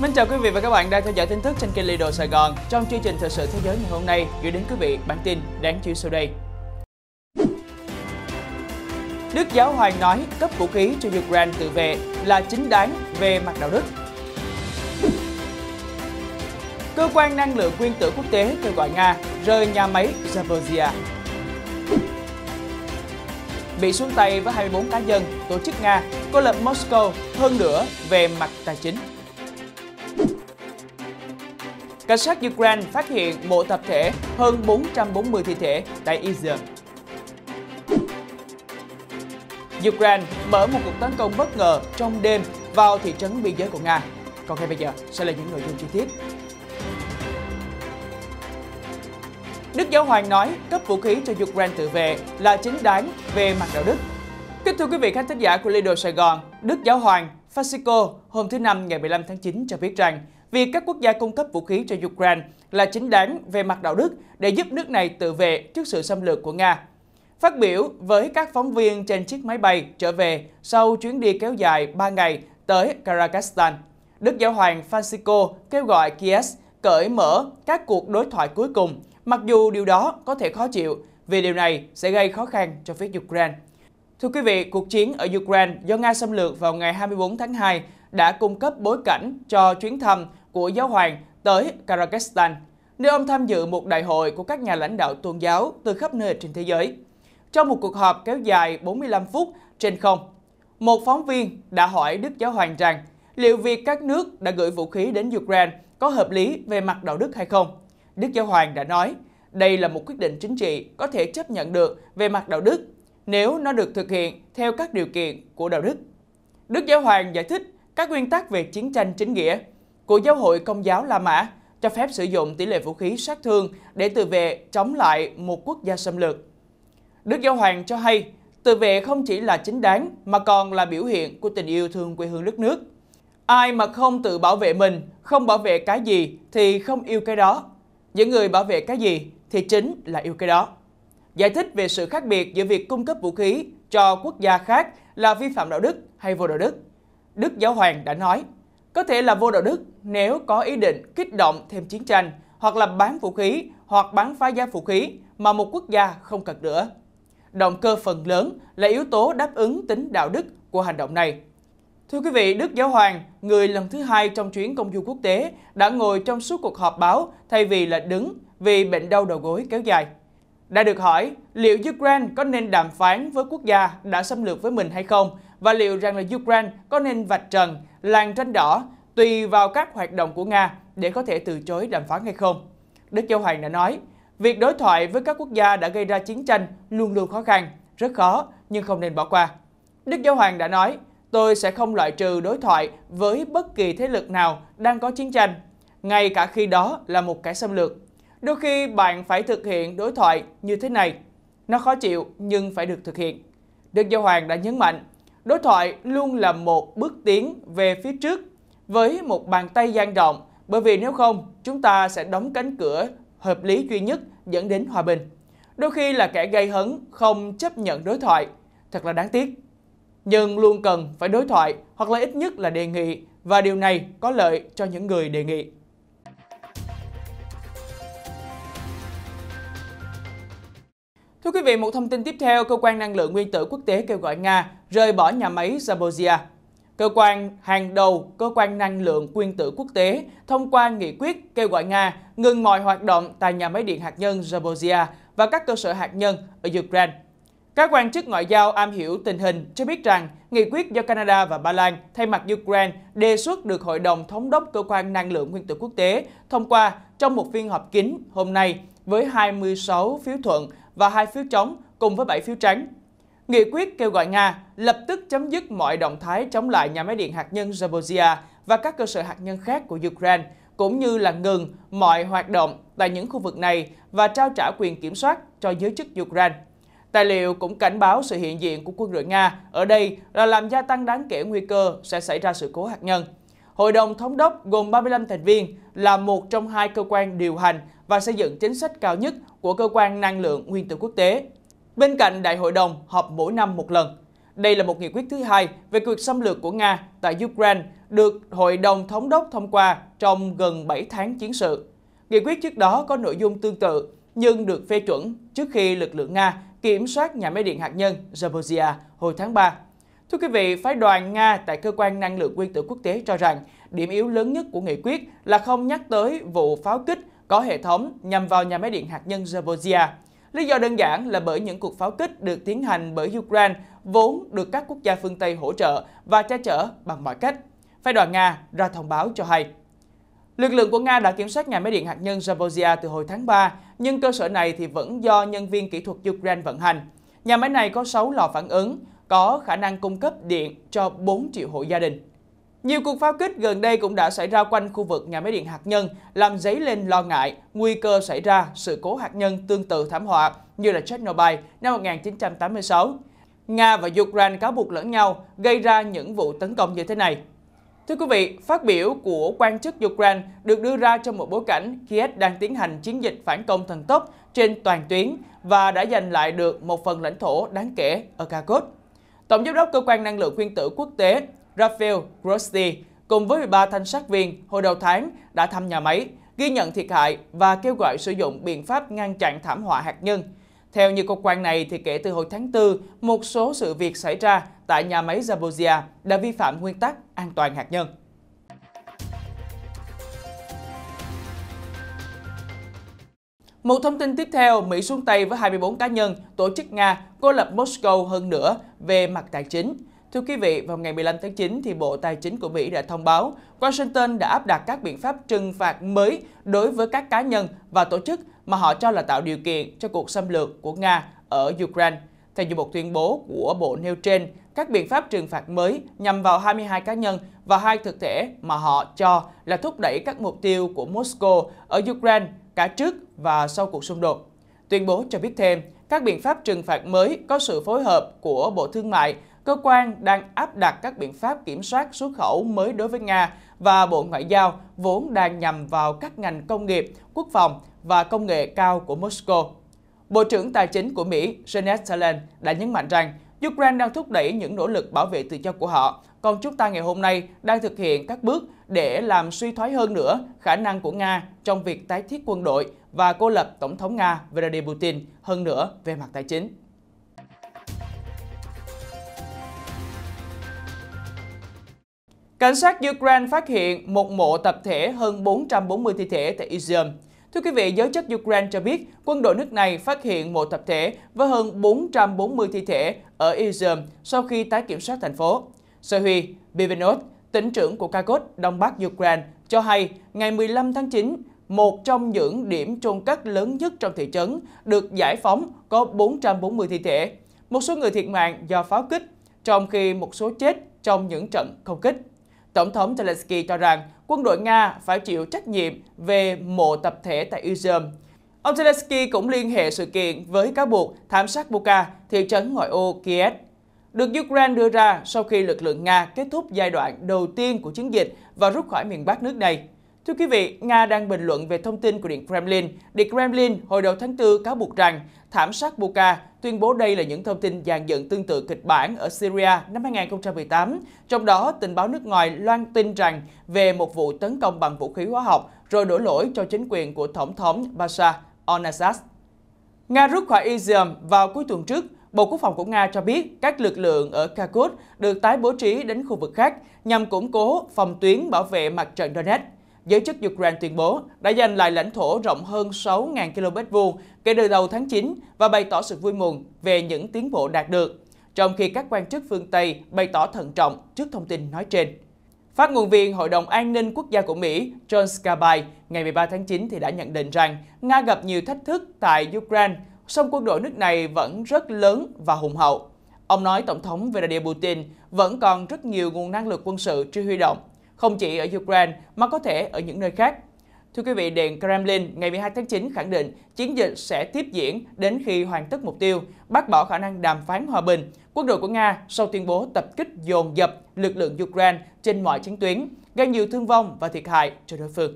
Minh chào quý vị và các bạn đang theo dõi tin tức trên kênh Lido Sài Gòn. Trong chương trình Thời sự thế giới ngày hôm nay, gửi đến quý vị bản tin đáng chú ý sau đây. Đức Giáo Hoàng nói cấp vũ khí cho Ukraine tự vệ là chính đáng về mặt đạo đức. Cơ quan năng lượng nguyên tử quốc tế kêu gọi Nga rời nhà máy Zaporizhia. Bị xuống tay với 24 cá nhân, tổ chức Nga cô lập Moscow hơn nữa về mặt tài chính. Cảnh sát Ukraine phát hiện mộ tập thể hơn 440 thi thể tại Izium. Ukraine mở một cuộc tấn công bất ngờ trong đêm vào thị trấn biên giới của Nga. Còn ngay bây giờ sẽ là những nội dung chi tiết. Đức Giáo Hoàng nói cấp vũ khí cho Ukraine tự vệ là chính đáng về mặt đạo đức. Kính thưa quý vị khán thính giả của Lido Sài Gòn, Đức Giáo Hoàng Francisco hôm thứ Năm ngày 15 tháng 9 cho biết rằng việc các quốc gia cung cấp vũ khí cho Ukraine là chính đáng về mặt đạo đức để giúp nước này tự vệ trước sự xâm lược của Nga. Phát biểu với các phóng viên trên chiếc máy bay trở về sau chuyến đi kéo dài 3 ngày tới Kazakhstan, Đức Giáo hoàng Francisco kêu gọi Kiev cởi mở các cuộc đối thoại cuối cùng, mặc dù điều đó có thể khó chịu vì điều này sẽ gây khó khăn cho phía Ukraine. Thưa quý vị, cuộc chiến ở Ukraine do Nga xâm lược vào ngày 24 tháng 2 đã cung cấp bối cảnh cho chuyến thăm của giáo hoàng tới Kazakhstan, nơi ông tham dự một đại hội của các nhà lãnh đạo tôn giáo từ khắp nơi trên thế giới. Trong một cuộc họp kéo dài 45 phút trên không, một phóng viên đã hỏi Đức Giáo Hoàng rằng liệu việc các nước đã gửi vũ khí đến Ukraine có hợp lý về mặt đạo đức hay không. Đức Giáo Hoàng đã nói, đây là một quyết định chính trị có thể chấp nhận được về mặt đạo đức nếu nó được thực hiện theo các điều kiện của đạo đức. Đức Giáo Hoàng giải thích các nguyên tắc về chiến tranh chính nghĩa của Giáo hội Công giáo La Mã cho phép sử dụng tỷ lệ vũ khí sát thương để tự vệ chống lại một quốc gia xâm lược. Đức Giáo Hoàng cho hay, tự vệ không chỉ là chính đáng mà còn là biểu hiện của tình yêu thương quê hương đất nước. Ai mà không tự bảo vệ mình, không bảo vệ cái gì thì không yêu cái đó. Những người bảo vệ cái gì thì chính là yêu cái đó. Giải thích về sự khác biệt giữa việc cung cấp vũ khí cho quốc gia khác là vi phạm đạo đức hay vô đạo đức. Đức Giáo Hoàng đã nói, có thể là vô đạo đức nếu có ý định kích động thêm chiến tranh hoặc là bán vũ khí hoặc bán phá giá vũ khí mà một quốc gia không cần nữa. Động cơ phần lớn là yếu tố đáp ứng tính đạo đức của hành động này. Thưa quý vị, Đức Giáo Hoàng, người lần thứ hai trong chuyến công du quốc tế, đã ngồi trong suốt cuộc họp báo thay vì là đứng vì bệnh đau đầu gối kéo dài. Đã được hỏi liệu Ukraine có nên đàm phán với quốc gia đã xâm lược với mình hay không và liệu rằng là Ukraine có nên vạch trần làn tranh đỏ tùy vào các hoạt động của Nga để có thể từ chối đàm phán hay không. Đức Châu Hoàng đã nói, việc đối thoại với các quốc gia đã gây ra chiến tranh luôn luôn khó khăn, rất khó nhưng không nên bỏ qua. Đức Giáo Hoàng đã nói, tôi sẽ không loại trừ đối thoại với bất kỳ thế lực nào đang có chiến tranh, ngay cả khi đó là một kẻ xâm lược. Đôi khi bạn phải thực hiện đối thoại như thế này. Nó khó chịu nhưng phải được thực hiện. Đức Giáo Hoàng đã nhấn mạnh, đối thoại luôn là một bước tiến về phía trước với một bàn tay dang rộng, bởi vì nếu không, chúng ta sẽ đóng cánh cửa hợp lý duy nhất dẫn đến hòa bình. Đôi khi là kẻ gây hấn không chấp nhận đối thoại, thật là đáng tiếc. Nhưng luôn cần phải đối thoại hoặc là ít nhất là đề nghị và điều này có lợi cho những người đề nghị. Thưa quý vị, một thông tin tiếp theo, Cơ quan Năng lượng Nguyên tử Quốc tế kêu gọi Nga rời bỏ nhà máy Zaporizhia. Cơ quan hàng đầu Cơ quan Năng lượng Nguyên tử Quốc tế thông qua nghị quyết kêu gọi Nga ngừng mọi hoạt động tại nhà máy điện hạt nhân Zaporizhia và các cơ sở hạt nhân ở Ukraine. Các quan chức ngoại giao am hiểu tình hình cho biết rằng nghị quyết do Canada và Ba Lan thay mặt Ukraine đề xuất được Hội đồng Thống đốc Cơ quan Năng lượng Nguyên tử Quốc tế thông qua trong một phiên họp kín hôm nay với 26 phiếu thuận và hai phiếu trống cùng với 7 phiếu trắng. Nghị quyết kêu gọi Nga lập tức chấm dứt mọi động thái chống lại nhà máy điện hạt nhân Zaporizhia và các cơ sở hạt nhân khác của Ukraine, cũng như là ngừng mọi hoạt động tại những khu vực này và trao trả quyền kiểm soát cho giới chức Ukraine. Tài liệu cũng cảnh báo sự hiện diện của quân đội Nga ở đây là làm gia tăng đáng kể nguy cơ sẽ xảy ra sự cố hạt nhân. Hội đồng thống đốc gồm 35 thành viên là một trong hai cơ quan điều hành và xây dựng chính sách cao nhất của Cơ quan Năng lượng Nguyên tử Quốc tế. Bên cạnh Đại hội đồng họp mỗi năm một lần, đây là một nghị quyết thứ hai về cuộc xâm lược của Nga tại Ukraine được Hội đồng Thống đốc thông qua trong gần 7 tháng chiến sự. Nghị quyết trước đó có nội dung tương tự nhưng được phê chuẩn trước khi lực lượng Nga kiểm soát nhà máy điện hạt nhân Zaporizhia hồi tháng 3. Thưa quý vị, phái đoàn Nga tại Cơ quan Năng lượng Nguyên tử Quốc tế cho rằng điểm yếu lớn nhất của nghị quyết là không nhắc tới vụ pháo kích có hệ thống nhằm vào nhà máy điện hạt nhân Zaporizhia. Lý do đơn giản là bởi những cuộc pháo kích được tiến hành bởi Ukraine vốn được các quốc gia phương Tây hỗ trợ và che chở bằng mọi cách. Phái đoàn Nga ra thông báo cho hay. Lực lượng của Nga đã kiểm soát nhà máy điện hạt nhân Zaporizhia từ hồi tháng 3, nhưng cơ sở này thì vẫn do nhân viên kỹ thuật Ukraine vận hành. Nhà máy này có 6 lò phản ứng, có khả năng cung cấp điện cho 4 triệu hộ gia đình. Nhiều cuộc pháo kích gần đây cũng đã xảy ra quanh khu vực nhà máy điện hạt nhân, làm dấy lên lo ngại nguy cơ xảy ra sự cố hạt nhân tương tự thảm họa như là Chernobyl năm 1986. Nga và Ukraine cáo buộc lẫn nhau gây ra những vụ tấn công như thế này. Thưa quý vị, phát biểu của quan chức Ukraine được đưa ra trong một bối cảnh Kiev đang tiến hành chiến dịch phản công thần tốc trên toàn tuyến và đã giành lại được một phần lãnh thổ đáng kể ở Kharkov. Tổng giám đốc Cơ quan Năng lượng Nguyên tử Quốc tế Rafael Grossi cùng với 13 thanh sát viên hồi đầu tháng đã thăm nhà máy, ghi nhận thiệt hại và kêu gọi sử dụng biện pháp ngăn chặn thảm họa hạt nhân. Theo như cơ quan này, thì kể từ hồi tháng 4, một số sự việc xảy ra tại nhà máy Zaporizhia đã vi phạm nguyên tắc an toàn hạt nhân. Một thông tin tiếp theo, Mỹ xuống tay với 24 cá nhân, tổ chức Nga cô lập Moscow hơn nữa về mặt tài chính. Thưa quý vị, vào ngày 15 tháng 9, thì Bộ Tài chính của Mỹ đã thông báo Washington đã áp đặt các biện pháp trừng phạt mới đối với các cá nhân và tổ chức mà họ cho là tạo điều kiện cho cuộc xâm lược của Nga ở Ukraine. Theo như một tuyên bố của Bộ nêu trên, các biện pháp trừng phạt mới nhằm vào 22 cá nhân và hai thực thể mà họ cho là thúc đẩy các mục tiêu của Moscow ở Ukraine cả trước và sau cuộc xung đột. Tuyên bố cho biết thêm, các biện pháp trừng phạt mới có sự phối hợp của Bộ Thương mại cơ quan đang áp đặt các biện pháp kiểm soát xuất khẩu mới đối với Nga và Bộ Ngoại giao vốn đang nhằm vào các ngành công nghiệp, quốc phòng và công nghệ cao của Moscow. Bộ trưởng Tài chính của Mỹ Janet Yellen đã nhấn mạnh rằng Ukraine đang thúc đẩy những nỗ lực bảo vệ tự do của họ, còn chúng ta ngày hôm nay đang thực hiện các bước để làm suy thoái hơn nữa khả năng của Nga trong việc tái thiết quân đội và cô lập Tổng thống Nga Vladimir Putin hơn nữa về mặt tài chính. Cảnh sát Ukraine phát hiện một mộ tập thể hơn 440 thi thể tại Izium. Thưa quý vị, giới chức Ukraine cho biết quân đội nước này phát hiện một tập thể với hơn 440 thi thể ở Izium sau khi tái kiểm soát thành phố. Sơ Bivinov, tỉnh trưởng của Kharkov, Đông Bắc Ukraine, cho hay ngày 15 tháng 9, một trong những điểm chôn cất lớn nhất trong thị trấn được giải phóng có 440 thi thể. Một số người thiệt mạng do pháo kích, trong khi một số chết trong những trận không kích. Tổng thống Zelensky cho rằng quân đội Nga phải chịu trách nhiệm về mộ tập thể tại Izum. Ông Zelensky cũng liên hệ sự kiện với cáo buộc thảm sát Buka, thị trấn ngoại ô Kiev, được Ukraine đưa ra sau khi lực lượng Nga kết thúc giai đoạn đầu tiên của chiến dịch và rút khỏi miền Bắc nước này. Thưa quý vị, Nga đang bình luận về thông tin của Điện Kremlin. Điện Kremlin hồi đầu tháng 4 cáo buộc rằng thảm sát Buka tuyên bố đây là những thông tin dàn dựng tương tự kịch bản ở Syria năm 2018. Trong đó, tình báo nước ngoài loan tin rằng về một vụ tấn công bằng vũ khí hóa học rồi đổ lỗi cho chính quyền của Tổng thống Bashar al-Assad. Nga rút khỏi Izium vào cuối tuần trước, Bộ Quốc phòng của Nga cho biết các lực lượng ở Kharkiv được tái bố trí đến khu vực khác nhằm củng cố phòng tuyến bảo vệ mặt trận Donetsk giới chức Ukraine tuyên bố đã giành lại lãnh thổ rộng hơn 6.000 km vuông kể từ đầu tháng 9 và bày tỏ sự vui mừng về những tiến bộ đạt được, trong khi các quan chức phương Tây bày tỏ thận trọng trước thông tin nói trên. Phát ngôn viên Hội đồng An ninh Quốc gia của Mỹ John Skabay ngày 13 tháng 9 thì đã nhận định rằng Nga gặp nhiều thách thức tại Ukraine, song quân đội nước này vẫn rất lớn và hùng hậu. Ông nói Tổng thống Vladimir Putin vẫn còn rất nhiều nguồn năng lực quân sự chưa huy động không chỉ ở Ukraine mà có thể ở những nơi khác. Thưa quý vị, Điện Kremlin ngày 12 tháng 9 khẳng định chiến dịch sẽ tiếp diễn đến khi hoàn tất mục tiêu, bác bỏ khả năng đàm phán hòa bình. Quân đội của Nga sau tuyên bố tập kích dồn dập lực lượng Ukraine trên mọi chiến tuyến, gây nhiều thương vong và thiệt hại cho đối phương.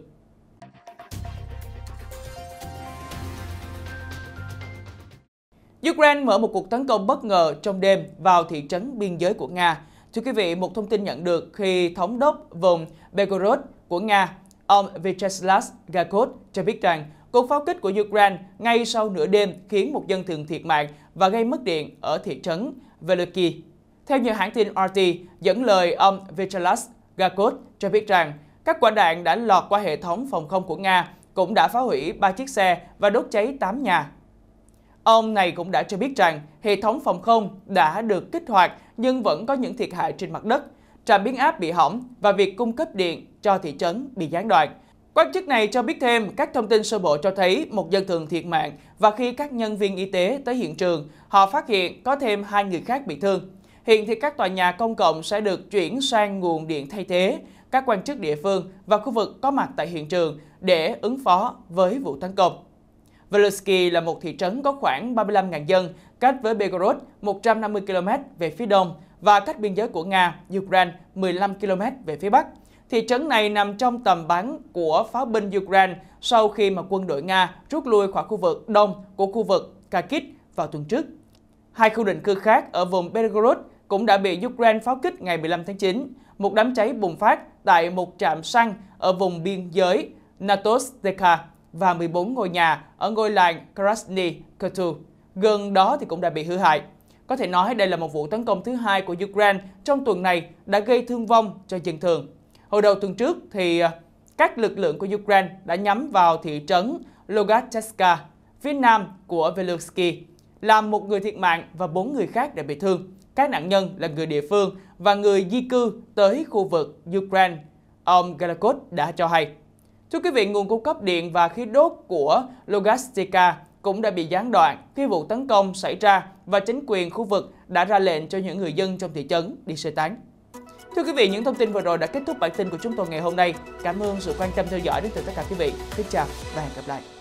Ukraine mở một cuộc tấn công bất ngờ trong đêm vào thị trấn biên giới của Nga, Thưa quý vị, một thông tin nhận được khi thống đốc vùng Belgorod của Nga, ông Vyacheslav Gakot cho biết rằng cuộc pháo kích của Ukraine ngay sau nửa đêm khiến một dân thường thiệt mạng và gây mất điện ở thị trấn Veliki Theo nhiều hãng tin RT dẫn lời ông Vyacheslav Gakot cho biết rằng các quả đạn đã lọt qua hệ thống phòng không của Nga cũng đã phá hủy ba chiếc xe và đốt cháy 8 nhà. Ông này cũng đã cho biết rằng hệ thống phòng không đã được kích hoạt nhưng vẫn có những thiệt hại trên mặt đất. Trạm biến áp bị hỏng và việc cung cấp điện cho thị trấn bị gián đoạn. Quan chức này cho biết thêm, các thông tin sơ bộ cho thấy một dân thường thiệt mạng và khi các nhân viên y tế tới hiện trường, họ phát hiện có thêm hai người khác bị thương. Hiện thì các tòa nhà công cộng sẽ được chuyển sang nguồn điện thay thế. Các quan chức địa phương và khu vực có mặt tại hiện trường để ứng phó với vụ tấn công. Velirsky là một thị trấn có khoảng 35.000 dân, cách với Belgorod 150 km về phía đông và cách biên giới của Nga, Ukraine 15 km về phía bắc. Thị trấn này nằm trong tầm bắn của pháo binh Ukraine sau khi mà quân đội Nga rút lui khỏi khu vực đông của khu vực Kharkiv vào tuần trước. Hai khu định cư khác ở vùng Belgorod cũng đã bị Ukraine pháo kích ngày 15 tháng 9. Một đám cháy bùng phát tại một trạm xăng ở vùng biên giới Natosteka và 14 ngôi nhà ở ngôi làng Krasny Kurtu, gần đó thì cũng đã bị hư hại. Có thể nói đây là một vụ tấn công thứ hai của Ukraine trong tuần này đã gây thương vong cho dân thường. Hồi đầu tuần trước thì à, các lực lượng của Ukraine đã nhắm vào thị trấn Logateska, phía nam của Velusky, làm một người thiệt mạng và bốn người khác đã bị thương. Các nạn nhân là người địa phương và người di cư tới khu vực Ukraine. Ông Galakot đã cho hay. Thưa quý vị, nguồn cung cấp điện và khí đốt của Logistica cũng đã bị gián đoạn khi vụ tấn công xảy ra và chính quyền khu vực đã ra lệnh cho những người dân trong thị trấn đi sơ tán. Thưa quý vị, những thông tin vừa rồi đã kết thúc bản tin của chúng tôi ngày hôm nay. Cảm ơn sự quan tâm theo dõi đến từ tất cả quý vị. Xin chào và hẹn gặp lại.